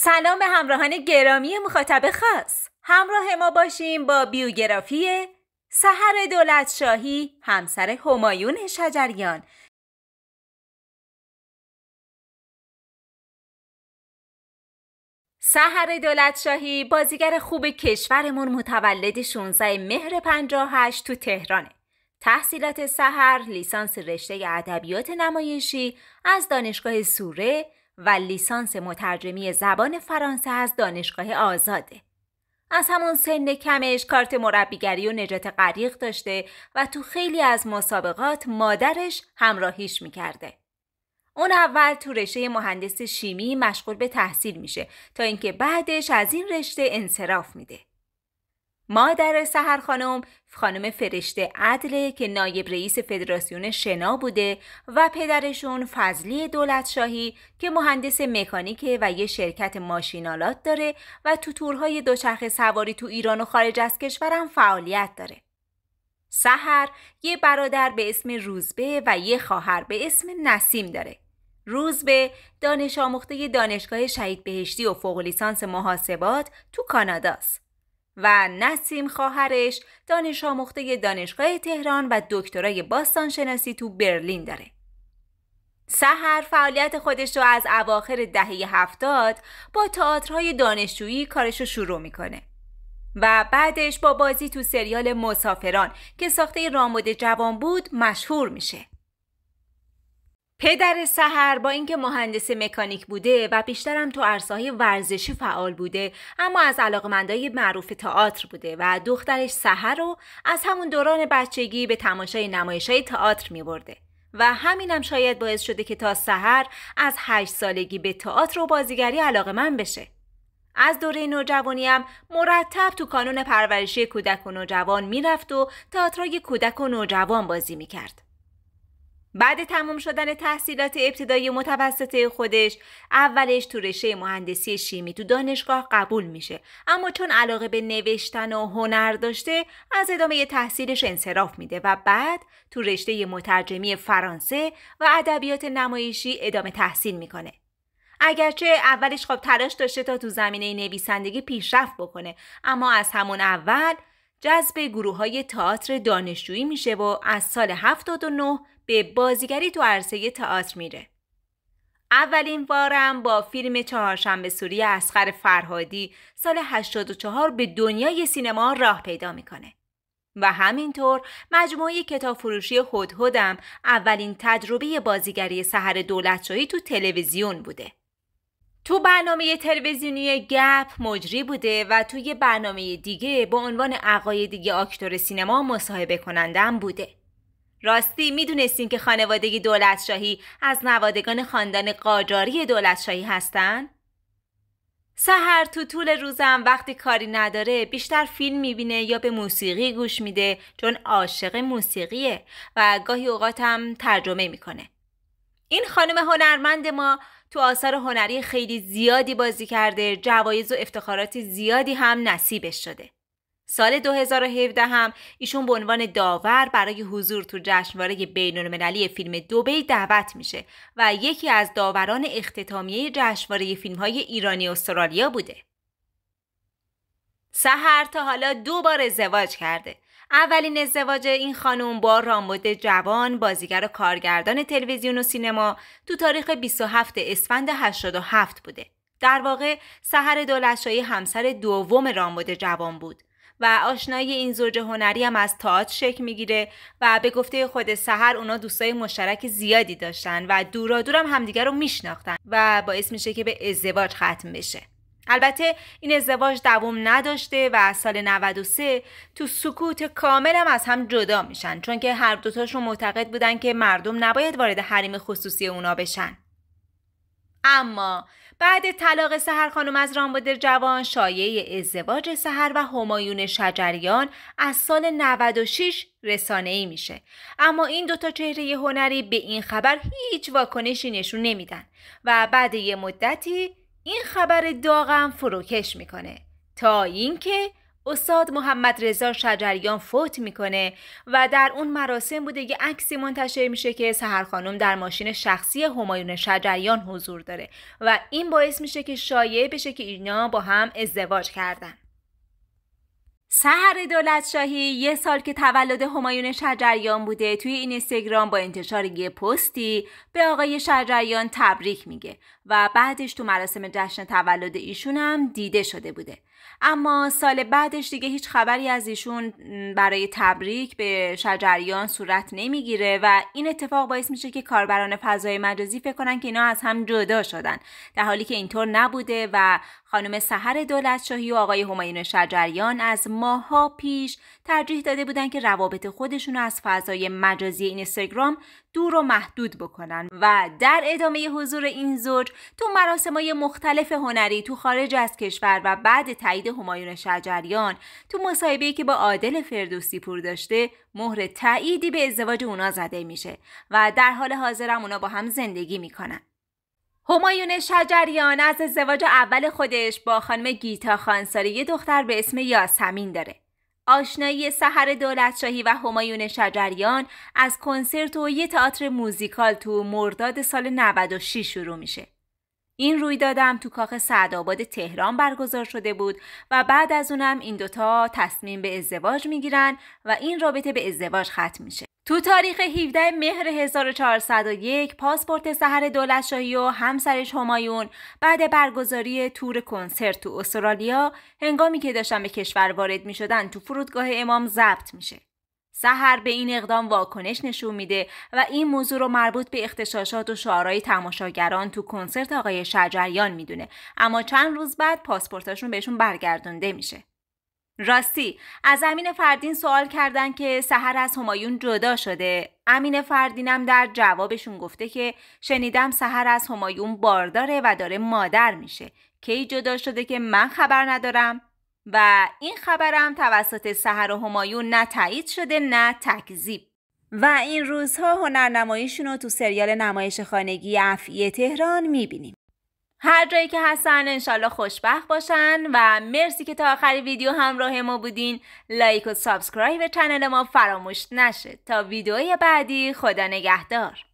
سلام به همراهان گرامی مخاطب خاص همراه ما باشیم با بیوگرافی سحر دولت شاهی همسر همایون شجریان سحر دولت شاهی بازیگر خوب کشورمون متولد 16 مهر 58 تو تهرانه تحصیلات سحر لیسانس رشته ادبیات نمایشی از دانشگاه سوره و لیسانس مترجمی زبان فرانسه از دانشگاه آزاده. از همون سن کمش کارت مربیگری و نجات غریق داشته و تو خیلی از مسابقات مادرش همراهیش میکرده. اون اول تو رشته مهندس شیمی مشغول به تحصیل میشه تا اینکه بعدش از این رشته انصراف میده. مادر سهر خانم خانم فرشته عدله که نایب رئیس فدراسیون شنا بوده و پدرشون فضلی دولتشاهی که مهندس مکانیکه و یه شرکت ماشینالات داره و تو تورهای دوچرخه سواری تو ایران و خارج از کشورم فعالیت داره. سهر یه برادر به اسم روزبه و یه خواهر به اسم نسیم داره. روزبه دانش آموخته دانشگاه شهید بهشتی و فوق لیسانس محاسبات تو کاناداست. و نسیم خواهرش دانش آموخته دانشگاه تهران و دکترای باستانشناسی تو برلین داره. سهر فعالیت خودش رو از اواخر دهه هفتاد با تئاترهای دانشجویی کارش رو شروع میکنه و بعدش با بازی تو سریال مسافران که ساخته رامود جوان بود مشهور میشه. پدر سهر با اینکه مهندس مکانیک بوده و بیشترم تو عرصه‌های ورزشی فعال بوده اما از علاقمندای معروف تئاتر بوده و دخترش سهر رو از همون دوران بچگی به تماشای نمایش‌های تئاتر میبرده و همینم شاید باعث شده که تا سهر از هشت سالگی به تئاتر و بازیگری علاقمند بشه از دوره نوجوانیم مرتب تو کانون پرورشی کودک و نوجوان میرفت و تئاترای کودک و نوجوان بازی میکرد بعد تمام شدن تحصیلات ابتدایی متوسطه خودش اولش تو رشته مهندسی شیمی تو دانشگاه قبول میشه اما چون علاقه به نوشتن و هنر داشته از ادامه تحصیلش انصراف میده و بعد تو رشته مترجمی فرانسه و ادبیات نمایشی ادامه تحصیل میکنه اگرچه اولش خب تلاش داشته تا تو زمینه نویسندگی پیشرفت بکنه اما از همون اول جذب گروه های تئاتر دانشجویی میشه و از سال 79 به بازیگری تو عرصه تئاتر میره. اولین بارم با فیلم چهارشنبه سوری اسخر فرهادی سال 84 به دنیای سینما راه پیدا میکنه. و همینطور مجموعه کتاب فروشی هدهدم اولین تجربه بازیگری سحر دولتشاهی تو تلویزیون بوده. تو برنامه تلویزیونی گپ مجری بوده و توی برنامه دیگه با عنوان عقاید دیگه آکتور سینما مصاحبه کنندم بوده. راستی میدونستین که خانواده دولتشاهی از نوادگان خاندان قاجاری دولتشاهی هستن؟ سهر تو طول روزم وقتی کاری نداره بیشتر فیلم میبینه یا به موسیقی گوش میده چون عاشق موسیقیه و گاهی هم ترجمه میکنه. این خانم هنرمند ما تو آثار هنری خیلی زیادی بازی کرده جوایز و افتخارات زیادی هم نصیبش شده. سال 2017 هم ایشون به عنوان داور برای حضور تو جشنواره بین‌المللی فیلم دبی دعوت میشه و یکی از داوران اختتامیه جشنواره فیلمهای ایرانی استرالیا بوده. سهر تا حالا دو بار ازدواج کرده. اولین ازدواج این خانم با رامبد جوان بازیگر و کارگردان تلویزیون و سینما تو تاریخ 27 اسفند 87 بوده. در واقع سهر دولتشاهی همسر دوم رامبد جوان بود. و آشنایی این زوج هنری هم از تئاتر شکل میگیره و به گفته خود سحر اونا دوستای مشترک زیادی داشتن و دورا دورم همدیگر رو میشناختن و باعث میشه که به ازدواج ختم بشه البته این ازدواج دوم نداشته و سال 93 تو سکوت کامل هم از هم جدا میشن چون که هر دوتاشون معتقد بودن که مردم نباید وارد حریم خصوصی اونا بشن اما بعد طلاق سهر خانم از رامبد جوان شایعه ازدواج سهر و همایون شجریان از سال 96 رسانه ای میشه اما این دوتا چهره هنری به این خبر هیچ واکنشی نشون نمیدن و بعد یه مدتی این خبر داغم فروکش میکنه تا اینکه استاد محمد رضا شجریان فوت میکنه و در اون مراسم بوده یه عکسی منتشر میشه که سهر خانم در ماشین شخصی همایون شجریان حضور داره و این باعث میشه که شایعه بشه که اینا با هم ازدواج کردن سهر دولت شاهی یه سال که تولد همایون شجریان بوده توی این اینستاگرام با انتشار یه پستی به آقای شجریان تبریک میگه و بعدش تو مراسم جشن تولد ایشون هم دیده شده بوده اما سال بعدش دیگه هیچ خبری از ایشون برای تبریک به شجریان صورت نمیگیره و این اتفاق باعث میشه که کاربران فضای مجازی فکر کنن که اینا از هم جدا شدن در حالی که اینطور نبوده و خانم سحر دولتشاهی و آقای همایون شجریان از ماها پیش ترجیح داده بودن که روابط خودشون از فضای مجازی اینستاگرام دور و محدود بکنن و در ادامه حضور این زوج تو های مختلف هنری تو خارج از کشور و بعد تایید همایون شجریان تو مصاحبه که با عادل فردوسی پور داشته مهر تاییدی به ازدواج اونا زده میشه و در حال حاضرم اونا با هم زندگی میکنن همایون شجریان از ازدواج اول خودش با خانم گیتا خانساری یه دختر به اسم یاسمین داره آشنایی سحر دولتشاهی و همایون شجریان از کنسرت و یه تئاتر موزیکال تو مرداد سال 96 شروع میشه این رویدادم تو کاخ سعدآباد تهران برگزار شده بود و بعد از اونم این دوتا تصمیم به ازدواج میگیرن و این رابطه به ازدواج ختم میشه تو تاریخ 17 مهر 1401 پاسپورت سحر دولتشاهی و همسرش همایون بعد برگزاری تور کنسرت تو استرالیا هنگامی که داشتن به کشور وارد می شدن تو فرودگاه امام ضبط میشه. سحر به این اقدام واکنش نشون میده و این موضوع رو مربوط به اختشاشات و شعارهای تماشاگران تو کنسرت آقای شجریان میدونه اما چند روز بعد پاسپورتاشون بهشون برگردونده میشه راستی از امین فردین سوال کردن که سحر از همایون جدا شده امین فردینم در جوابشون گفته که شنیدم سحر از همایون بارداره و داره مادر میشه کی جدا شده که من خبر ندارم و این خبرم توسط سهر و همایون نه تایید شده نه تکذیب و این روزها هنرنماییشون رو تو سریال نمایش خانگی افعی تهران میبینیم هر جایی که هستن انشالله خوشبخت باشن و مرسی که تا آخر ویدیو همراه ما بودین لایک و سابسکرایب چنل ما فراموش نشه تا ویدیوی بعدی خدا نگهدار